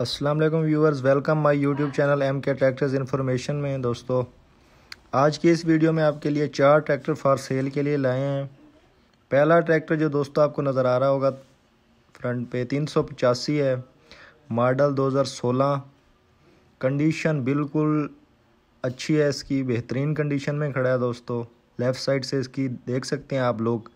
Aslam viewers welcome my YouTube channel M K tractors information में दोस्तों आज की इस वीडियो में आपके लिए चार ट्रैक्टर फॉर सेल के लिए लाए हैं पहला ट्रैक्टर जो दोस्तों आपको नज़र आ रहा होगा फ्रंट पे तीन सौ पचासी है मॉडल 2016 कंडीशन बिल्कुल अच्छी है इसकी बेहतरीन कंडीशन में खड़ा है दोस्तों लेफ़्ट साइड से इसकी देख सकते हैं आप लोग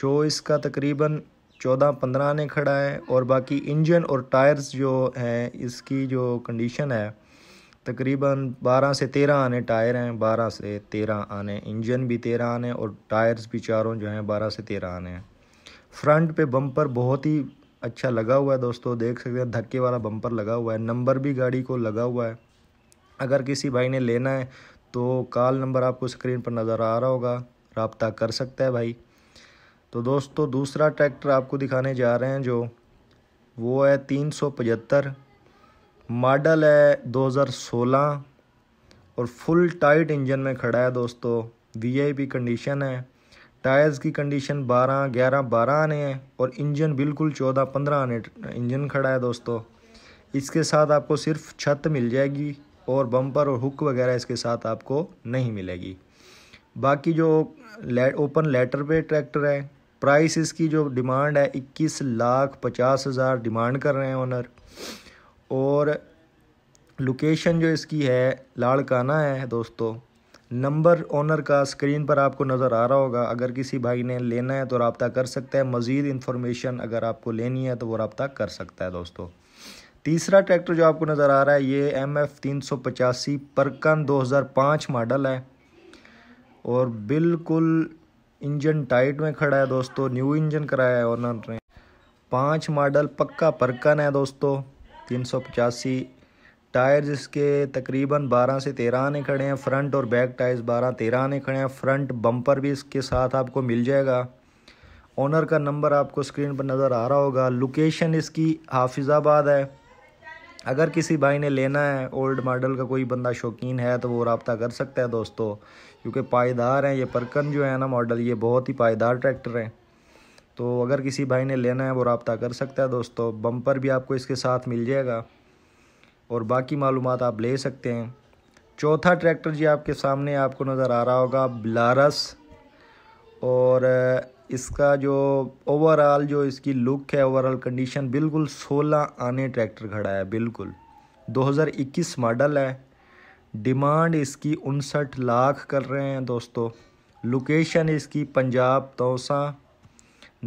शो इसका तकरीबन चौदह पंद्रह आने खड़ा है और बाकी इंजन और टायर्स जो हैं इसकी जो कंडीशन है तकरीबन बारह से तेरह आने टायर हैं बारह से तेरह आने इंजन भी तेरह आने और टायर्स भी चारों जो हैं बारह से तेरह आने हैं फ्रंट पे बम्पर बहुत ही अच्छा लगा हुआ है दोस्तों देख सकते हैं धक्के वाला बम्पर लगा हुआ है नंबर भी गाड़ी को लगा हुआ है अगर किसी भाई ने लेना है तो कॉल नंबर आपको स्क्रीन पर नज़र आ रहा होगा रबता कर सकता है भाई तो दोस्तों दूसरा ट्रैक्टर आपको दिखाने जा रहे हैं जो वो है तीन सौ पचहत्तर मॉडल है 2016 और फुल टाइट इंजन में खड़ा है दोस्तों वीआईपी कंडीशन है टायर्स की कंडीशन 12 11 12 आने हैं और इंजन बिल्कुल 14 15 आने इंजन खड़ा है दोस्तों इसके साथ आपको सिर्फ छत मिल जाएगी और बम्पर और हुक वगैरह इसके साथ आपको नहीं मिलेगी बाकी जो ले, ओपन लेटर पे ट्रैक्टर है प्राइस इसकी जो डिमांड है इक्कीस लाख पचास हज़ार डिमांड कर रहे हैं ऑनर और लोकेशन जो इसकी है लाड़काना है दोस्तों नंबर ऑनर का स्क्रीन पर आपको नज़र आ रहा होगा अगर किसी भाई ने लेना है तो रबता कर सकता है मज़ीद इन्फॉर्मेशन अगर आपको लेनी है तो वो रबता कर सकता है दोस्तों तीसरा ट्रैक्टर जो आपको नज़र आ रहा है ये एम एफ़ तीन सौ पचासी परकन दो हज़ार पाँच मॉडल है और बिल्कुल इंजन टाइट में खड़ा है दोस्तों न्यू इंजन कराया है ऑनर ने पाँच मॉडल पक्का परकन है दोस्तों तीन सौ पचासी टायर्स इसके तकरीबन 12 से 13 आने खड़े हैं फ्रंट और बैक टायर्स 12 13 आने खड़े हैं फ्रंट बम्पर भी इसके साथ आपको मिल जाएगा ओनर का नंबर आपको स्क्रीन पर नज़र आ रहा होगा लोकेशन इसकी हाफिज़ाबाद है अगर किसी भाई ने लेना है ओल्ड मॉडल का कोई बंदा शौकीन है तो वो रबता कर सकता है दोस्तों क्योंकि पायदार हैं ये परकन जो है ना मॉडल ये बहुत ही पायदार ट्रैक्टर है तो अगर किसी भाई ने लेना है वो रबता कर सकता है दोस्तों बम्पर भी आपको इसके साथ मिल जाएगा और बाकी मालूम आप ले सकते हैं चौथा ट्रैक्टर जी आपके सामने आपको नज़र आ रहा होगा बिलारस और इसका जो ओवरऑल जो इसकी लुक है ओवरऑल कंडीशन बिल्कुल 16 आने ट्रैक्टर खड़ा है बिल्कुल 2021 मॉडल है डिमांड इसकी उनसठ लाख कर रहे हैं दोस्तों लोकेशन इसकी पंजाब तोसा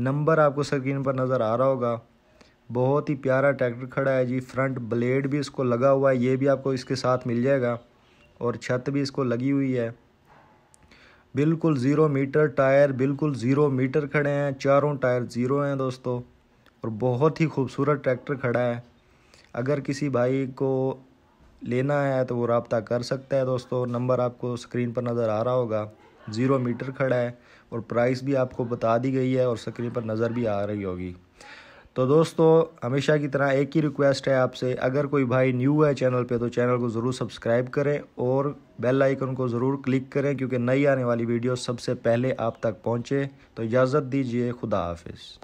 नंबर आपको स्क्रीन पर नज़र आ रहा होगा बहुत ही प्यारा ट्रैक्टर खड़ा है जी फ्रंट ब्लेड भी इसको लगा हुआ है ये भी आपको इसके साथ मिल जाएगा और छत भी इसको लगी हुई है बिल्कुल ज़ीरो मीटर टायर बिल्कुल ज़ीरो मीटर खड़े हैं चारों टायर ज़ीरो हैं दोस्तों और बहुत ही खूबसूरत ट्रैक्टर खड़ा है अगर किसी भाई को लेना है तो वो रबता कर सकता है दोस्तों नंबर आपको स्क्रीन पर नज़र आ रहा होगा ज़ीरो मीटर खड़ा है और प्राइस भी आपको बता दी गई है और स्क्रीन पर नज़र भी आ रही होगी तो दोस्तों हमेशा की तरह एक ही रिक्वेस्ट है आपसे अगर कोई भाई न्यू है चैनल पे तो चैनल को ज़रूर सब्सक्राइब करें और बेल आइकन को ज़रूर क्लिक करें क्योंकि नई आने वाली वीडियो सबसे पहले आप तक पहुँचे तो इजाज़त दीजिए खुदा हाफिज़